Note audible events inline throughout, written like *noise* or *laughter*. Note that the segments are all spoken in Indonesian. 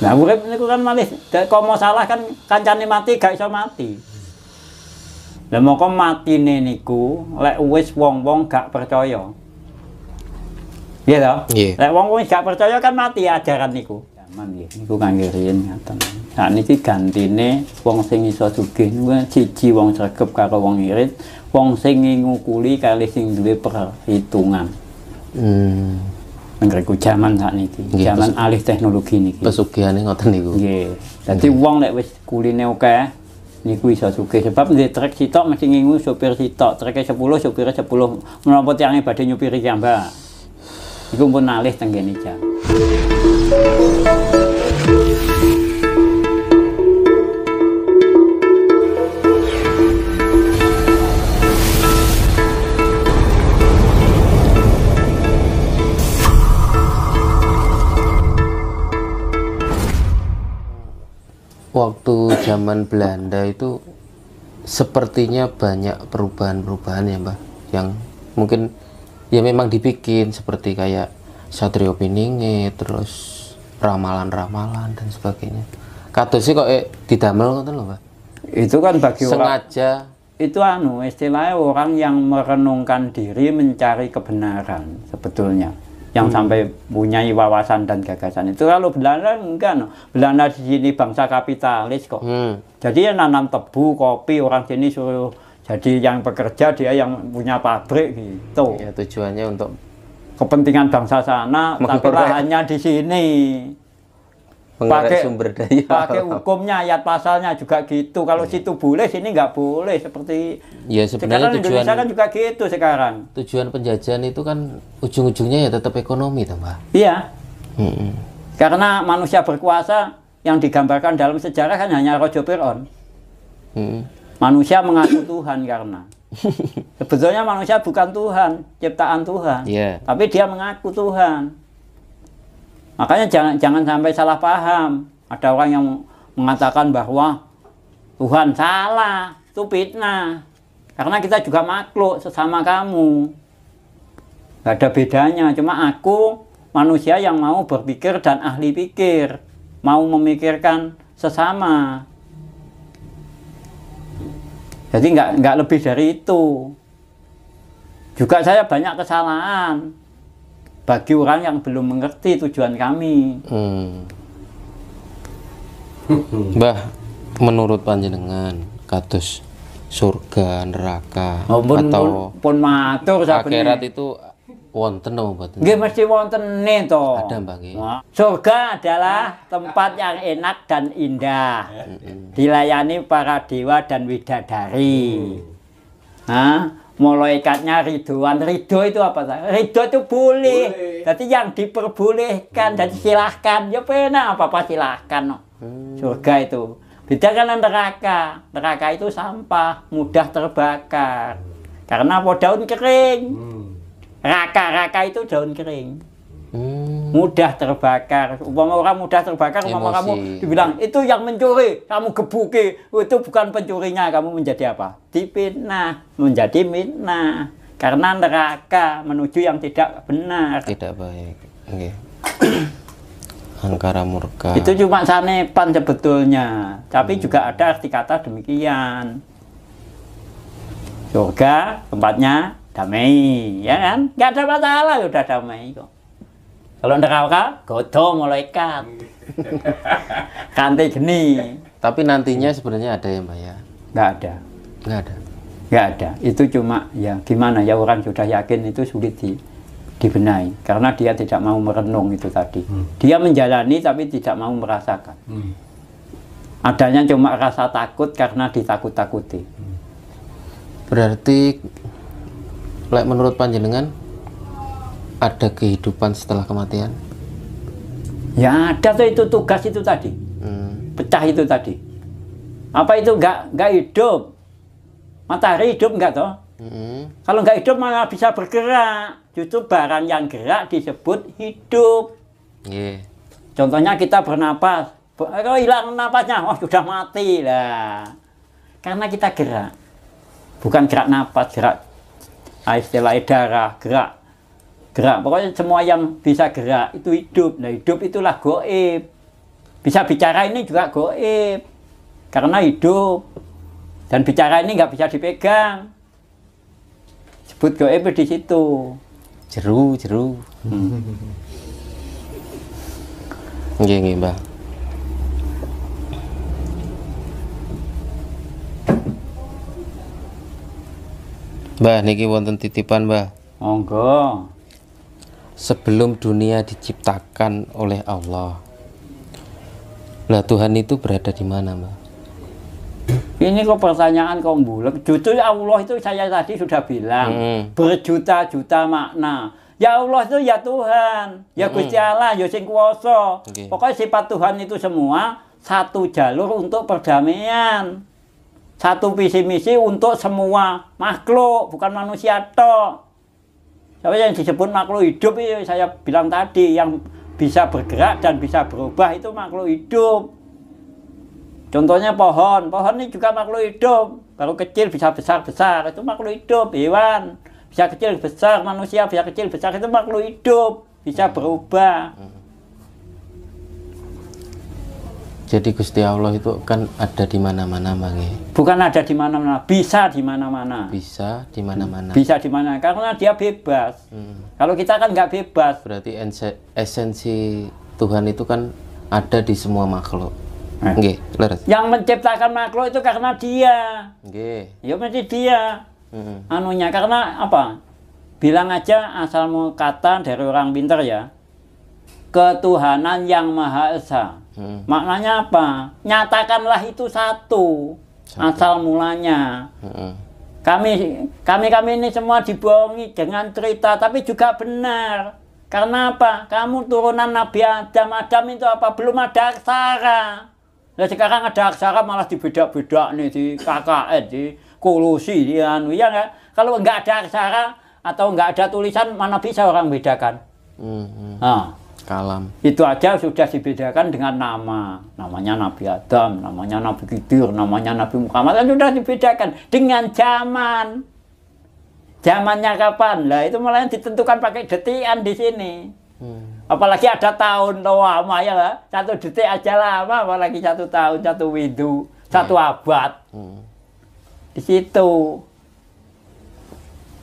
Nah, urip niku kan malih mau salah kan kancane mati gak iso mati. Lah mongko matine niku lek wis wong-wong gak percaya. Iya toh? Yeah. Lek wong-wong gak percaya kan mati ajaran niku. Zaman nggih niku kangge riyen ngaten. Sakniki gantine wong sing iso sugih niku siji wong sregep karo wong irit, wong sing ngukuli kali sing duwe perhitungan. Hmm menggreku zaman saat niki yeah, alih teknologi niki pesugihannya ngoten niku nggih dadi wong nek wis kuline akeh niku iso sugih sebab nggih trek sitok mesti ngingu sopir sitok treke 10 sopir 10 menapa tiange badhe nyupiri jamba iku pun alih teng kene jam waktu zaman Belanda itu sepertinya banyak perubahan-perubahan ya Mbak yang mungkin ya memang dibikin seperti kayak Satrio Piningi terus ramalan-ramalan dan sebagainya kata sih kok eh, didamel ngoten lho Mbak itu kan bagi sengaja orang itu anu istilahnya orang yang merenungkan diri mencari kebenaran sebetulnya yang hmm. sampai punya wawasan dan gagasan itu kalau Belanda enggak no. Belanda di sini bangsa kapitalis kok hmm. jadi yang nanam tebu kopi orang sini suruh jadi yang bekerja dia yang punya pabrik gitu ya tujuannya untuk kepentingan bangsa sana tapi lahannya di sini pakai sumber daya pakai hukumnya ayat pasalnya juga gitu kalau hmm. situ boleh sini nggak boleh seperti ya sebenarnya sekarang tujuan Indonesia kan juga gitu sekarang tujuan penjajahan itu kan ujung-ujungnya ya tetap ekonomi tambah iya hmm. karena manusia berkuasa yang digambarkan dalam sejarah kan hanya Rojo Peron. hmm. manusia mengaku Tuhan karena *laughs* sebetulnya manusia bukan Tuhan ciptaan Tuhan yeah. tapi dia mengaku Tuhan Makanya jangan jangan sampai salah paham. Ada orang yang mengatakan bahwa Tuhan salah, itu fitnah. Karena kita juga makhluk sesama kamu. Gak ada bedanya, cuma aku manusia yang mau berpikir dan ahli pikir, mau memikirkan sesama. Jadi nggak nggak lebih dari itu. Juga saya banyak kesalahan, bagi orang yang belum mengerti tujuan kami. Hmm. Mbah, menurut panjenengan katus, surga, neraka oh, pun, atau pun, pun matur akhirat itu wonten buat ini. Nggih mesti wonten to. Ada Mbak Surga adalah tempat yang enak dan indah. Dilayani para dewa dan widadari. Hmm. Nah, Malaikatnya ridwan Ridho itu apa? Ridho itu boleh. boleh. Jadi yang diperbolehkan. Hmm. silahkan. Ya pernah apa-apa silahkan. No. Hmm. Surga itu. Beda kan neraka. Neraka itu sampah. Mudah terbakar. Karena apa? Daun kering. Hmm. Raka. Raka itu daun kering. Hmm mudah terbakar. Umpama orang mudah terbakar, umpama kamu dibilang itu yang mencuri, kamu gebuki, oh, itu bukan pencurinya, kamu menjadi apa? Dipinah, menjadi minah. Karena neraka menuju yang tidak benar. Tidak baik. Okay. *clears throat* Angkara murka. Itu cuma sanepan sebetulnya, tapi hmm. juga ada arti kata demikian. Surga tempatnya damai, ya kan? Gak ada masalah, ya udah damai kok. Kalau neraka mulai malaikat. *laughs* kante geni. Tapi nantinya sebenarnya ada ya, Mbak ya? Enggak ada. Enggak ada. Enggak ada. Itu cuma ya gimana ya orang sudah yakin itu sulit di dibenahi karena dia tidak mau merenung itu tadi. Hmm. Dia menjalani tapi tidak mau merasakan. Hmm. Adanya cuma rasa takut karena ditakut-takuti. Hmm. Berarti menurut panjenengan ada kehidupan setelah kematian? Ya ada tuh itu tugas itu tadi. Hmm. Pecah itu tadi. Apa itu nggak nggak hidup? Matahari hidup nggak toh? Hmm. Kalau nggak hidup malah bisa bergerak. Justru barang yang gerak disebut hidup. Yeah. Contohnya kita bernapas. Kalau oh, hilang napasnya, wah oh, sudah mati lah. Karena kita gerak. Bukan gerak napas, gerak ah, istilah darah, gerak gerak pokoknya semua yang bisa gerak itu hidup nah hidup itulah goib bisa bicara ini juga goib karena hidup dan bicara ini nggak bisa dipegang sebut goib di situ jeru jeru hmm. gini mbak Mbah niki wonten titipan Mbah. Monggo sebelum dunia diciptakan oleh Allah. Lah Tuhan itu berada di mana, Mbak? Ini kok pertanyaan kau bulat. Jujur ya Allah itu saya tadi sudah bilang hmm. berjuta-juta makna. Ya Allah itu ya Tuhan, ya hmm. Gusti Allah, ya sing kuasa. Okay. Pokoknya sifat Tuhan itu semua satu jalur untuk perdamaian. Satu visi misi untuk semua makhluk, bukan manusia tok. Saya yang disebut makhluk hidup itu saya bilang tadi yang bisa bergerak dan bisa berubah itu makhluk hidup. Contohnya pohon, pohon ini juga makhluk hidup. Kalau kecil bisa besar besar itu makhluk hidup. Hewan bisa kecil besar, manusia bisa kecil besar itu makhluk hidup, bisa berubah. Hmm. Jadi Gusti Allah itu kan ada di mana-mana, Bang. Ya? Bukan ada di mana-mana, bisa di mana-mana. Bisa di mana-mana. Bisa di mana, karena dia bebas. Hmm. Kalau kita kan nggak bebas. Berarti esensi Tuhan itu kan ada di semua makhluk. Eh. Nggih, leres. Yang menciptakan makhluk itu karena dia. Nggih. Ya mesti dia. Hmm. Anunya karena apa? Bilang aja asal mau kata dari orang pinter ya ketuhanan yang Maha Esa. Hmm. Maknanya apa? Nyatakanlah itu satu, satu. asal mulanya. Hmm. Kami kami kami ini semua dibohongi dengan cerita tapi juga benar. Karena apa? Kamu turunan Nabi Adam. Adam itu apa? Belum ada aksara. Nah, sekarang ada aksara malah dibedak-bedak nih di KKN, di kolusi, di anu ya Kalau nggak ada aksara atau nggak ada tulisan mana bisa orang bedakan? Hmm. Nah, kalam. Itu aja sudah dibedakan dengan nama. Namanya Nabi Adam, namanya Nabi Khidir, namanya Nabi Muhammad. Itu sudah dibedakan dengan zaman. Zamannya kapan? Lah itu malah ditentukan pakai detian di sini. Hmm. Apalagi ada tahun lama ya lah. Satu detik aja lama, apalagi satu tahun, satu widu, satu hmm. abad. Hmm. Di situ.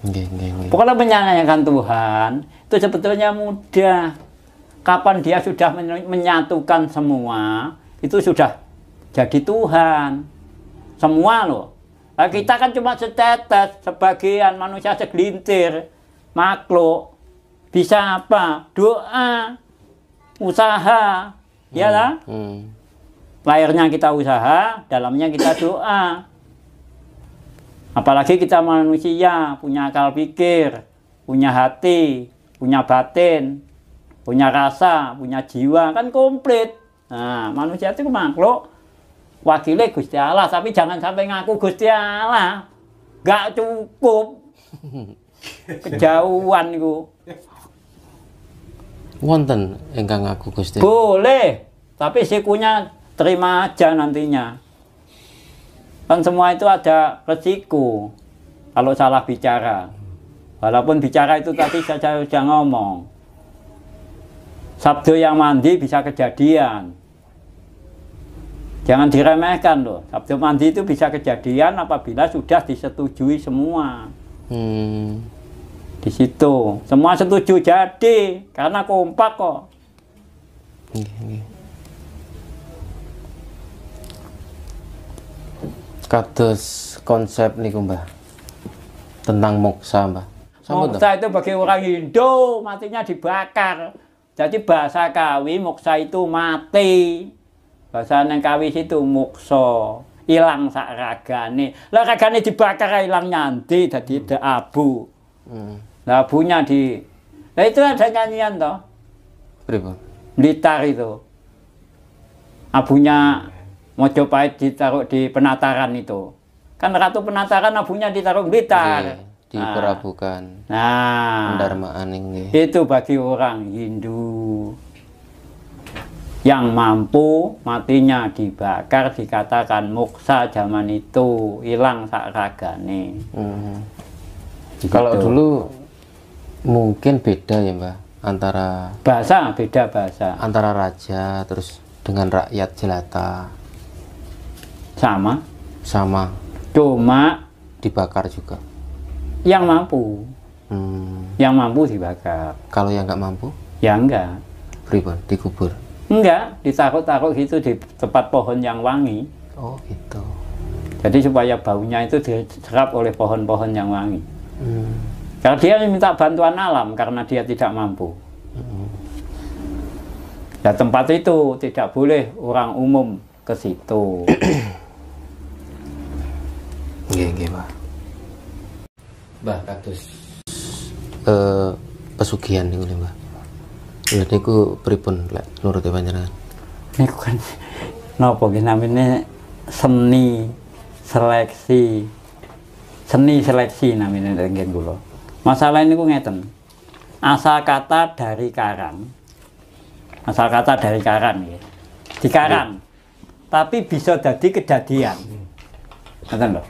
Gini, gini. Pokoknya menyanyikan Tuhan itu sebetulnya mudah. Kapan dia sudah menyatukan semua, itu sudah jadi Tuhan. Semua loh. Nah, kita kan cuma setetes, sebagian manusia segelintir, makhluk. Bisa apa? Doa, usaha, ya lah. Hmm. Lahirnya kita usaha, dalamnya kita doa. Apalagi kita manusia, punya akal pikir, punya hati, punya batin, punya rasa, punya jiwa, kan komplit. Nah, manusia itu makhluk wakilnya Gusti Allah, tapi jangan sampai ngaku Gusti Allah. Gak cukup. *laughs* Kejauhan itu Wonten enggak ngaku Gusti. Boleh, tapi sikunya terima aja nantinya. Kan semua itu ada resiko kalau salah bicara. Walaupun bicara itu tadi saya sudah ngomong Sabdo yang mandi bisa kejadian. Jangan diremehkan loh. Sabdo mandi itu bisa kejadian apabila sudah disetujui semua. Hmm. Di situ semua setuju jadi karena kompak kok. Kados konsep nih Mbah. Tentang moksa Mbah. Moksa itu bagi orang Hindu matinya dibakar. Jadi bahasa kawi muksa itu mati. Bahasa neng kawi itu mukso hilang sak ragane. Lah ragane dibakar hilang nyanti jadi ada hmm. abu. Hmm. Nah, abunya di Nah itu ada nyanyian toh. Pripun? Blitar itu. Abunya mau coba ditaruh di penataran itu. Kan ratu penataran abunya ditaruh Blitar. Hmm. Iya diperabukan nah aning ini itu bagi orang Hindu yang mampu matinya dibakar dikatakan muksa zaman itu hilang nih hmm. gitu. kalau dulu mungkin beda ya mbak antara bahasa beda bahasa antara raja terus dengan rakyat jelata sama sama cuma dibakar juga yang mampu. Hmm. Yang mampu dibakar. Kalau yang nggak mampu? Ya enggak. Pribon, dikubur. Enggak, ditakut-takut gitu di tempat pohon yang wangi. Oh, gitu. Jadi supaya baunya itu diserap oleh pohon-pohon yang wangi. Hmm. karena dia minta bantuan alam karena dia tidak mampu. Hmm. Ya tempat itu tidak boleh orang umum ke situ. *coughs* Iya, Pak. Mbah kados eh pesugihan niku Mbah. Lha niku pripun lek nurut e panjenengan? Niku kan napa nggih namine seni seleksi. Seni seleksi namine nggih kula. Masalah niku ngeten. Asal kata dari karang, Asal kata dari karang, nggih. Di karang, Tapi bisa jadi kejadian. Ngeten lho.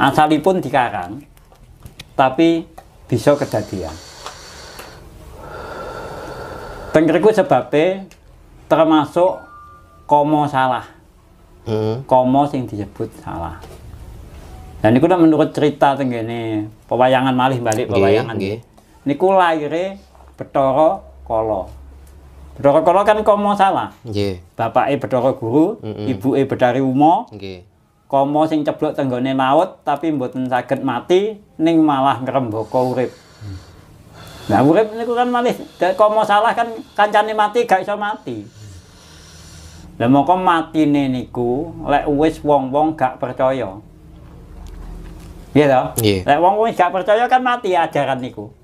Asalipun di karang tapi bisa kejadian tengkriku sebabnya termasuk komo salah hmm. komo sing disebut salah dan itu menurut cerita tenggene pewayangan malih balik pewayangan okay, okay. niku lahirnya Betoro Kolo Bedoro Kolo kan komo salah bapak e Bedoro Guru mm -mm. ibu e Bedari Umo okay. Komo sing ceblok tenggone laut tapi mboten saged mati ning malah ngrembaka urip. Nah urip niku kan malih komo salah kan kancane mati gak iso mati. Lah moko matine niku lek wis wong-wong gak percaya. Iya toh? Yeah. Lek wong-wong gak percaya kan mati ajaran niku.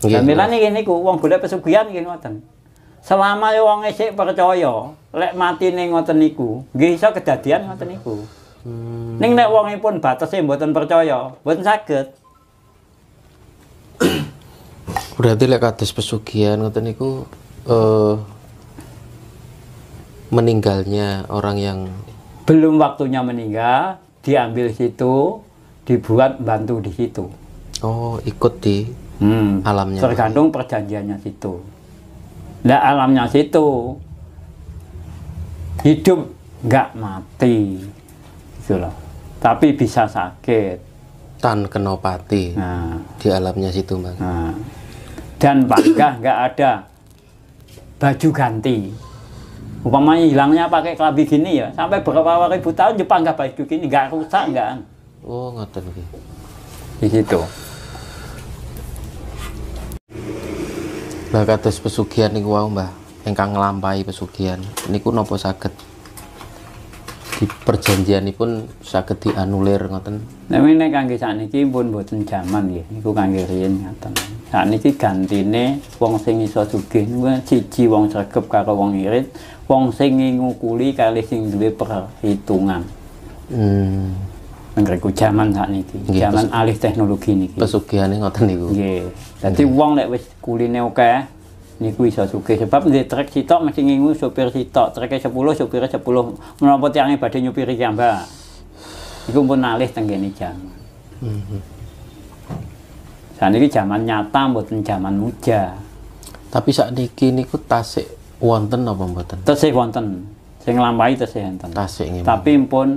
Iya. Lah milane niku wong golek pesugihan nggih ngoten selama wong isik percaya lek matine ngoten niku nggih iso kejadian ngoten niku hmm. ning nek wongipun batese mboten percaya mboten saged berarti lek kados pesugihan ngoten niku uh, meninggalnya orang yang belum waktunya meninggal diambil situ dibuat bantu di situ oh ikut di hmm, alamnya tergantung perjanjiannya situ lah alamnya situ. Hidup nggak mati. Gitu loh. Tapi bisa sakit. Tan kenopati nah. di alamnya situ bang. Nah. Dan panggah nggak ada baju ganti. Umpamanya hilangnya pakai kelabi gini ya, sampai berapa ribu tahun Jepang nggak baju gini, nggak rusak nggak. Oh, nggak Di situ. Mbah kados pesugihan niku wau Mbah ingkang nglampahi pesugihan niku nopo saged di perjanjian pun sakit di dianulir ngoten. Nami nek kangge sakniki pun boten jaman ya. niku kangge riyen ngoten. Sakniki gantine wong sing iso sugih niku kan siji wong sregep karo wong irit, wong sing ngukuli kali sing dua perhitungan. Hmm menggreku zaman saat sakniki, zaman alih teknologi niki. ini ngoten niku. Nggih. Dadi wong lek wis kuline akeh niku iso sugih sebab nggih trek sitok mesti ngingu sopir sitok, treke 10 sopire 10 menapa tiange badhe nyupiri ya, Mbak. Iku pun alih tenggene jam. Mm -hmm. Saniki zaman nyata mboten zaman muja. Tapi saat sakniki niku tasik wonten apa mboten? Tasik wonten. Sing nglampahi tasik enten. Tasik nggih. Tapi pun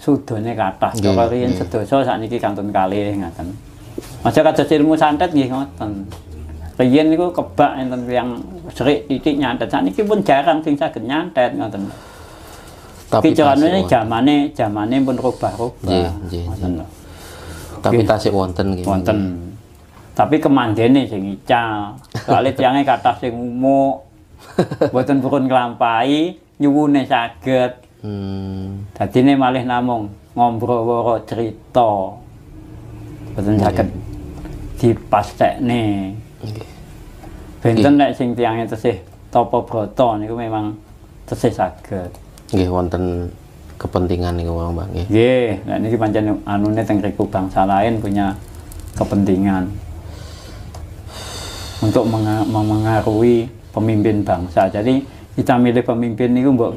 sudane kathah. Kaya riyen iya. sedasa sakniki kantun kalih ngaten. Aja kados ilmu santet nggih ngoten. Riyen niku kebak enten yang serik titik nyantet. Sakniki pun jarang sing saged nyantet ngoten. Tapi carane jamane jamane pun rubah-rubah. Nggih, Tapi tasih wonten nggih. Wonten. Tapi kemandene sing ical. Soale tiange kathah sing umuk. *laughs* Mboten purun kelampai nyuwune saged tadi hmm. ini malih namung ngobrol ngobrol cerita. betul hmm. sakit di pastek nih Benten nek sing itu sih topo proton niku memang tesih sakit. Nggih wonten kepentingan nih wae, bang nggih. Nggih, ini panjang pancen anu nih riku bangsa lain punya kepentingan untuk mengaruhi pemimpin bangsa. Jadi kita milih pemimpin niku mbok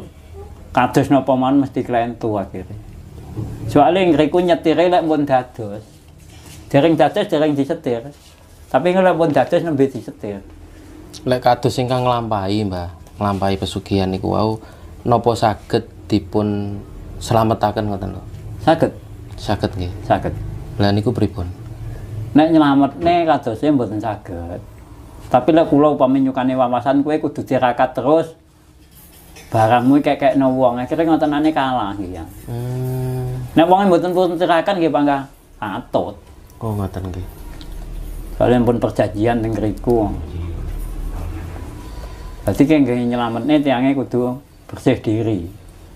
kados napa man mesti tua kiri. Gitu. soalnya ngriku nyetir lek pun dados dereng dados dereng disetir tapi lek pun dados nembe disetir lek kados ingkang nglampahi Mbah nglampahi pesugihan niku wau napa saged dipun selametaken ngoten lho saged saged nggih saged lha niku pripun nek nyelametne kadose mboten saged tapi lek kula upami nyukani wawasan kue kudu tirakat terus barangmu kayak kayak wong akhirnya ngotenane kalah gitu ya hmm. nek wonge mboten pun cerahkan gitu bangga atot oh ngoten gitu kalian pun perjanjian ning berarti kayak nggih nih tiangnya kudu bersih diri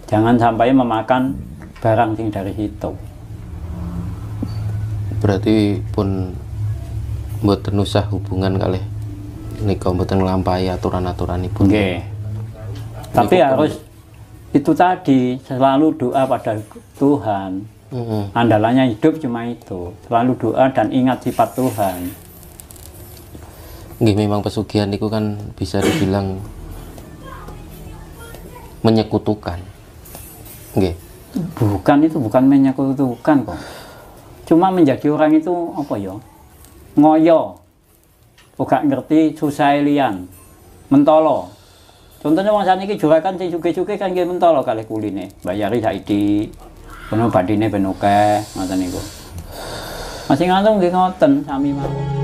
jangan sampai memakan barang sing dari situ berarti pun buat usah hubungan kali kau buat ngelampai aturan-aturan ibu okay tapi harus itu tadi selalu doa pada Tuhan hmm. andalannya hidup cuma itu selalu doa dan ingat sifat Tuhan Nggih memang pesugihan itu kan bisa dibilang menyekutukan Nggih bukan itu bukan menyekutukan kok cuma menjadi orang itu apa ya ngoyo bukan ngerti susah lian mentolo Contohnya wong saniki jurakan sing suge-suge kan nggih mentolo kalih kuline. Bayari saiki. Peno badine ben ke ngoten niku. Masih ngantung nggih ngoten sami mawon.